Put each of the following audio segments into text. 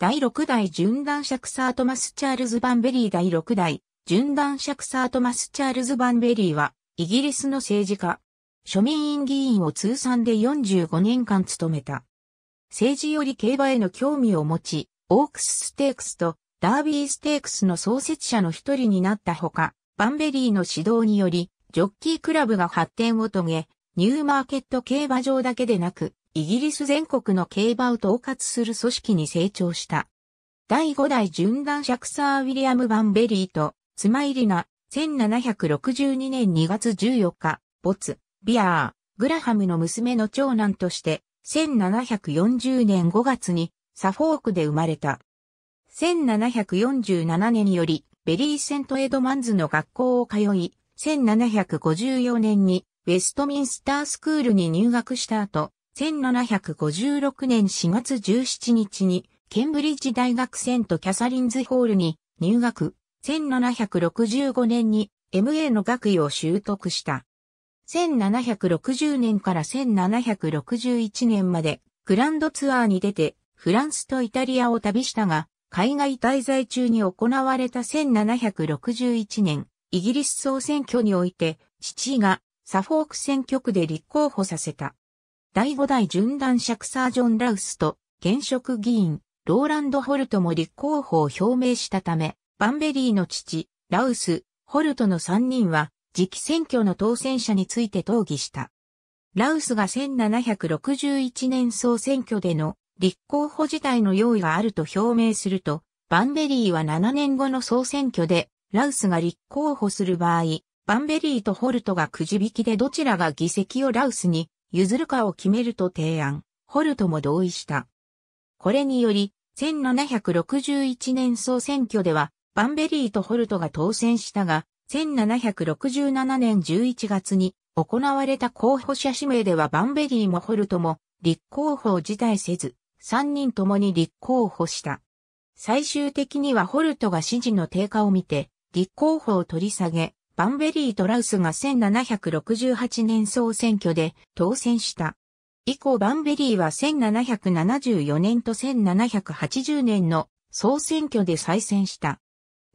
第6代準男爵サートマス・チャールズ・バンベリー第6代準男爵サートマス・チャールズ・バンベリーは、イギリスの政治家、庶民院議員を通算で45年間務めた。政治より競馬への興味を持ち、オークスステークスとダービーステークスの創設者の一人になったほか、バンベリーの指導により、ジョッキークラブが発展を遂げ、ニューマーケット競馬場だけでなく、イギリス全国の競馬を統括する組織に成長した。第5代シャクサー・ウィリアム・バンベリーと、妻イリな、1762年2月14日、没、ビアー、グラハムの娘の長男として、1740年5月に、サフォークで生まれた。1747年より、ベリーセント・エドマンズの学校を通い、1754年に、ウェストミンスタースクールに入学した後、1756年4月17日に、ケンブリッジ大学セントキャサリンズホールに入学、1765年に MA の学位を習得した。1760年から1761年までグランドツアーに出てフランスとイタリアを旅したが、海外滞在中に行われた1761年、イギリス総選挙において、父がサフォーク選挙区で立候補させた。第5代準男尺サージョン・ラウスと、現職議員、ローランド・ホルトも立候補を表明したため、バンベリーの父、ラウス、ホルトの3人は、次期選挙の当選者について討議した。ラウスが1761年総選挙での立候補自体の用意があると表明すると、バンベリーは7年後の総選挙で、ラウスが立候補する場合、バンベリーとホルトがくじ引きでどちらが議席をラウスに譲るかを決めると提案、ホルトも同意した。これにより、1761年総選挙では、バンベリーとホルトが当選したが、1767年11月に行われた候補者指名ではバンベリーもホルトも立候補を辞退せず、3人ともに立候補した。最終的にはホルトが支持の低下を見て、立候補を取り下げ、バンベリー・トラウスが1768年総選挙で当選した。以降バンベリーは1774年と1780年の総選挙で再選した。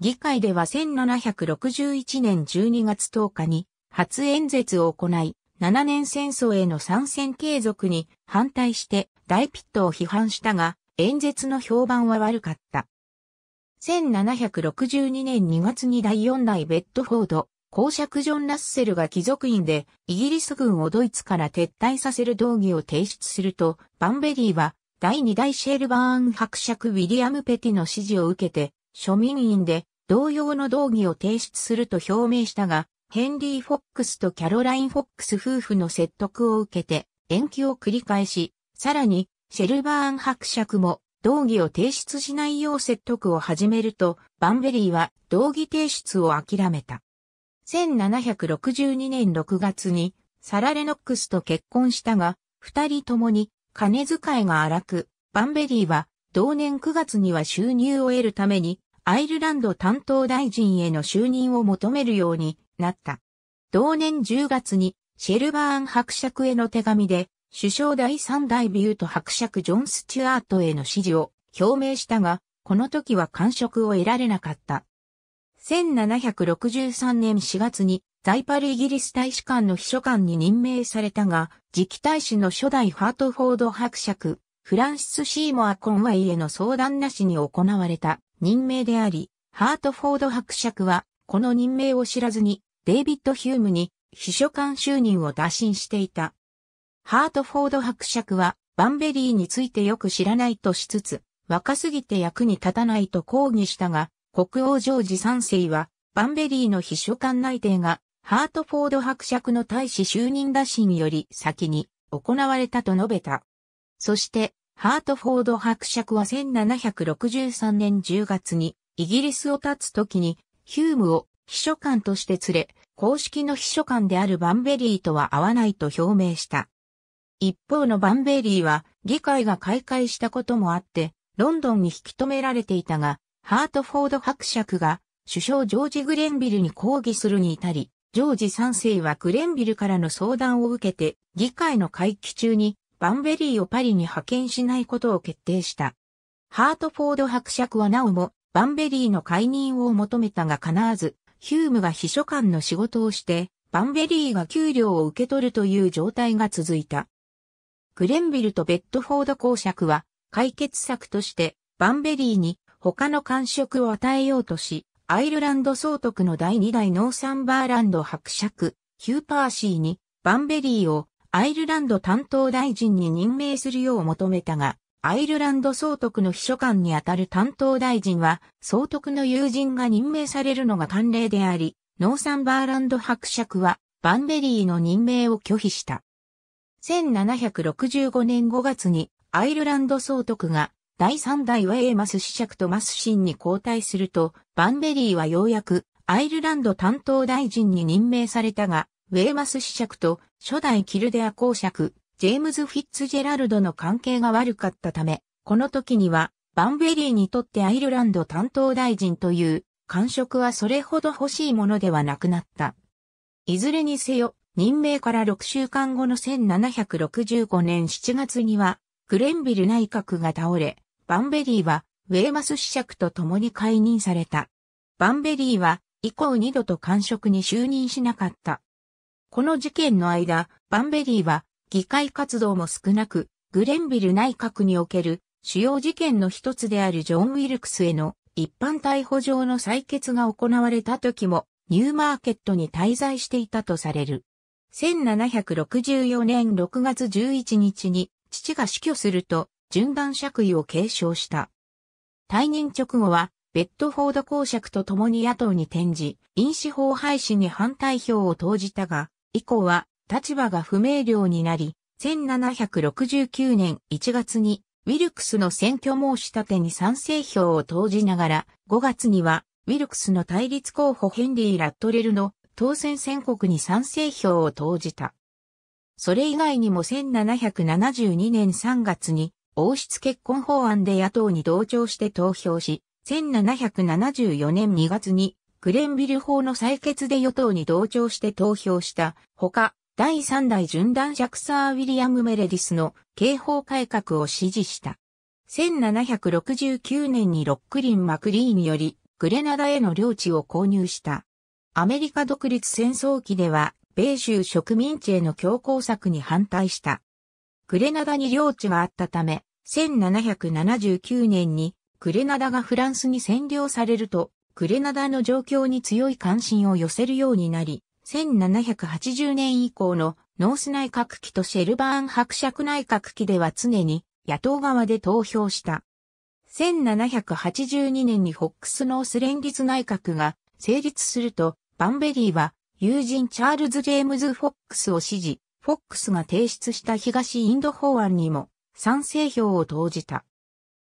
議会では1761年12月10日に初演説を行い、7年戦争への参戦継続に反対して大ピットを批判したが、演説の評判は悪かった。1762年2月に第4代ベッドフォード公爵ジョン・ラッセルが貴族院でイギリス軍をドイツから撤退させる動議を提出すると、バンベリーは第2代シェルバーン伯爵ウィリアム・ペティの指示を受けて、庶民院で同様の動議を提出すると表明したが、ヘンリー・フォックスとキャロライン・フォックス夫婦の説得を受けて延期を繰り返し、さらにシェルバーン伯爵も動議を提出しないよう説得を始めると、バンベリーは動議提出を諦めた。1762年6月にサラ・レノックスと結婚したが、二人ともに金遣いが荒く、バンベリーは同年9月には収入を得るためにアイルランド担当大臣への就任を求めるようになった。同年10月にシェルバーン伯爵への手紙で首相第三代ビュート伯爵ジョン・スチュアートへの支持を表明したが、この時は感触を得られなかった。1763年4月に在パリイギリス大使館の秘書官に任命されたが、次期大使の初代ハートフォード伯爵、フランシス・シーモア・コンワイへの相談なしに行われた任命であり、ハートフォード伯爵は、この任命を知らずに、デイビッド・ヒュームに秘書官就任を打診していた。ハートフォード伯爵は、バンベリーについてよく知らないとしつつ、若すぎて役に立たないと抗議したが、国王ジョージ3世は、バンベリーの秘書官内定が、ハートフォード伯爵の大使就任打診より先に行われたと述べた。そして、ハートフォード伯爵は1763年10月にイギリスを立つ時にヒュームを秘書官として連れ、公式の秘書官であるバンベリーとは会わないと表明した。一方のバンベリーは議会が開会したこともあって、ロンドンに引き止められていたが、ハートフォード伯爵が首相ジョージ・グレンビルに抗議するに至り、ジョージ3世はグレンビルからの相談を受けて、議会の会期中にバンベリーをパリに派遣しないことを決定した。ハートフォード伯爵はなおもバンベリーの解任を求めたが必ず、ヒュームが秘書官の仕事をして、バンベリーが給料を受け取るという状態が続いた。グレンビルとベッドフォード公爵は解決策としてバンベリーに他の感触を与えようとし、アイルランド総督の第2代ノーサンバーランド伯爵、ヒューパーシーに、バンベリーをアイルランド担当大臣に任命するよう求めたが、アイルランド総督の秘書官にあたる担当大臣は、総督の友人が任命されるのが慣例であり、ノーサンバーランド伯爵は、バンベリーの任命を拒否した。1765年5月に、アイルランド総督が第3代ウェーマス子爵とマスシンに交代すると、バンベリーはようやくアイルランド担当大臣に任命されたが、ウェーマス子爵と初代キルデア公爵、ジェームズ・フィッツジェラルドの関係が悪かったため、この時には、バンベリーにとってアイルランド担当大臣という感触はそれほど欲しいものではなくなった。いずれにせよ、任命から6週間後の1765年7月には、グレンビル内閣が倒れ、バンベリーは、ウェーマス子爵と共に解任された。バンベリーは、以降二度と官職に就任しなかった。この事件の間、バンベリーは、議会活動も少なく、グレンビル内閣における主要事件の一つであるジョン・ウィルクスへの一般逮捕状の採決が行われた時も、ニューマーケットに滞在していたとされる。1764年6月11日に父が死去すると、順番爵位を継承した。退任直後は、ベッドフォード公爵と共に野党に転じ、飲酒法廃止に反対票を投じたが、以降は立場が不明瞭になり、1769年1月にウィルクスの選挙申し立てに賛成票を投じながら、5月にはウィルクスの対立候補ヘンリー・ラットレルの当選宣告に賛成票を投じた。それ以外にも1772年3月に王室結婚法案で野党に同調して投票し、1774年2月にグレンビル法の採決で与党に同調して投票したほか、第3代ジャクサー・ウィリアム・メレディスの刑法改革を支持した。1769年にロックリン・マクリーにより、グレナダへの領地を購入した。アメリカ独立戦争期では、米州植民地への強硬策に反対した。グレナダに領地があったため、1779年にグレナダがフランスに占領されると、グレナダの状況に強い関心を寄せるようになり、1780年以降のノース内閣期とシェルバーン伯爵内閣期では常に野党側で投票した。1782年にホックスノース連立内閣が成立すると、バンベリーは友人チャールズ・ジェームズ・フォックスを支持、フォックスが提出した東インド法案にも賛成票を投じた。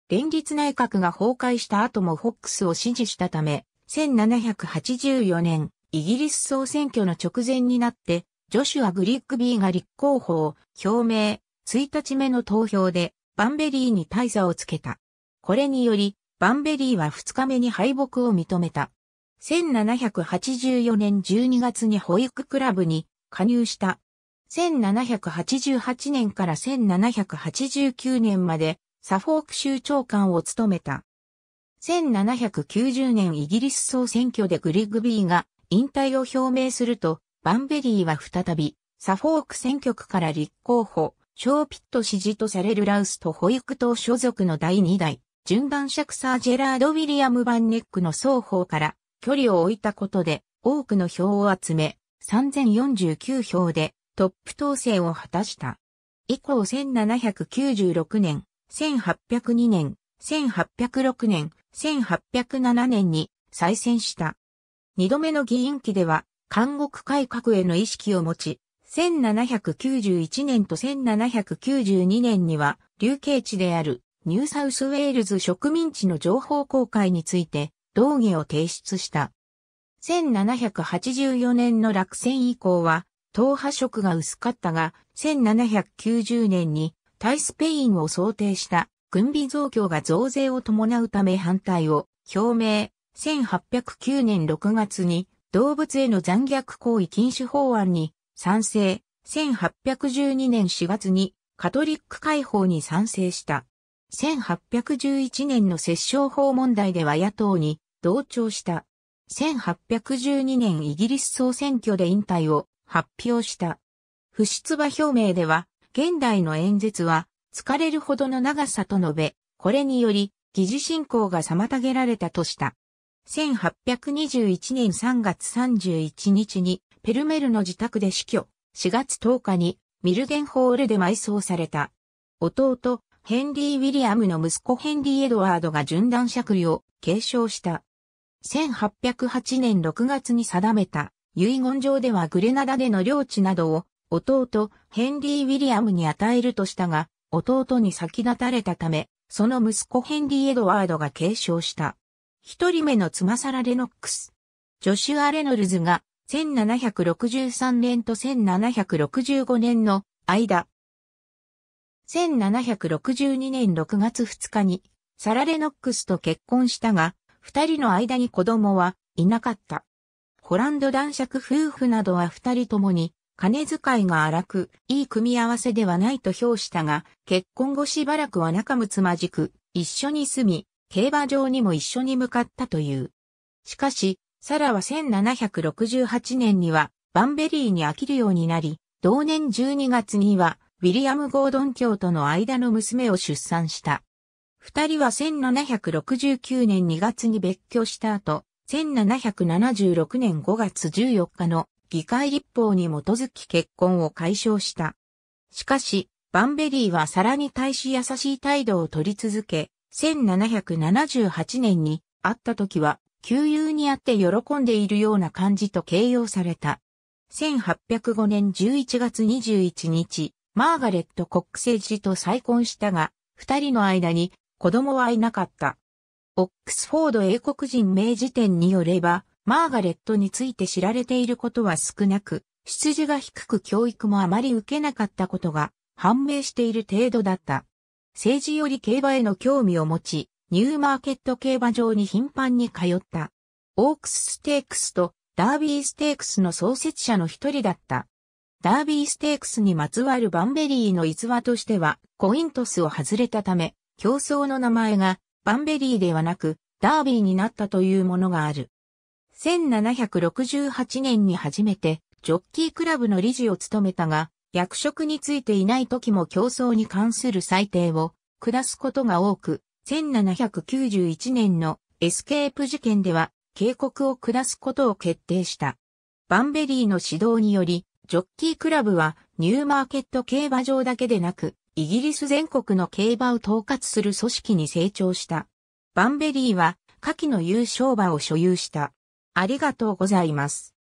連立内閣が崩壊した後もフォックスを支持したため、1784年、イギリス総選挙の直前になって、ジョシュア・グリッグビーが立候補を表明、1日目の投票で、バンベリーに大差をつけた。これにより、バンベリーは2日目に敗北を認めた。1784年12月に保育クラブに加入した1788年から1789年までサフォーク州長官を務めた。1790年イギリス総選挙でグリグビーが引退を表明すると、バンベリーは再び、サフォーク選挙区から立候補、ショーピット支持とされるラウスと保育党所属の第2代、順番尺サージェラード・ウィリアム・バンネックの双方から距離を置いたことで多くの票を集め、3049票でトップ当選を果たした。以降1796年、1802年、1806年、1807年に再選した。二度目の議員期では、監獄改革への意識を持ち、1791年と1792年には、流刑地であるニューサウスウェールズ植民地の情報公開について、道議を提出した。1784年の落選以降は、党派色が薄かったが、1790年に対スペインを想定した軍備増強が増税を伴うため反対を表明。1809年6月に動物への残虐行為禁止法案に賛成。1812年4月にカトリック解放に賛成した。1811年の摂政法問題では野党に同調した。1812年イギリス総選挙で引退を発表した。不出馬表明では、現代の演説は、疲れるほどの長さと述べ、これにより、議事進行が妨げられたとした。1821年3月31日に、ペルメルの自宅で死去、4月10日に、ミルゲンホールで埋葬された。弟、ヘンリー・ウィリアムの息子ヘンリー・エドワードが順断爵位を継承した。1808年6月に定めた遺言状ではグレナダでの領地などを弟ヘンリー・ウィリアムに与えるとしたが、弟に先立たれたため、その息子ヘンリー・エドワードが継承した。一人目の妻サラ・レノックス。ジョシュア・レノルズが1763年と1765年の間。1762年6月2日にサラ・レノックスと結婚したが、二人の間に子供はいなかった。ホランド男爵夫婦などは二人ともに、金遣いが荒く、いい組み合わせではないと評したが、結婚後しばらくは仲睦まじく、一緒に住み、競馬場にも一緒に向かったという。しかし、サラは1768年には、バンベリーに飽きるようになり、同年12月には、ウィリアム・ゴードン卿との間の娘を出産した。二人は1769年2月に別居した後、1776年5月14日の議会立法に基づき結婚を解消した。しかし、バンベリーはさらに対し優しい態度を取り続け、1778年に会った時は、旧友に会って喜んでいるような感じと形容された。1805年11月21日、マーガレット国政治と再婚したが、二人の間に子供はいなかった。オックスフォード英国人名辞典によれば、マーガレットについて知られていることは少なく、出自が低く教育もあまり受けなかったことが判明している程度だった。政治より競馬への興味を持ち、ニューマーケット競馬場に頻繁に通った。オークスステークスとダービーステークスの創設者の一人だった。ダービーステークスにまつわるバンベリーの逸話としては、コイントスを外れたため、競争の名前がバンベリーではなく、ダービーになったというものがある。1768年に初めて、ジョッキークラブの理事を務めたが、役職についていない時も競争に関する裁定を下すことが多く、1791年のエスケープ事件では警告を下すことを決定した。バンベリーの指導により、ジョッキークラブはニューマーケット競馬場だけでなく、イギリス全国の競馬を統括する組織に成長した。バンベリーは、下記の優勝馬を所有した。ありがとうございます。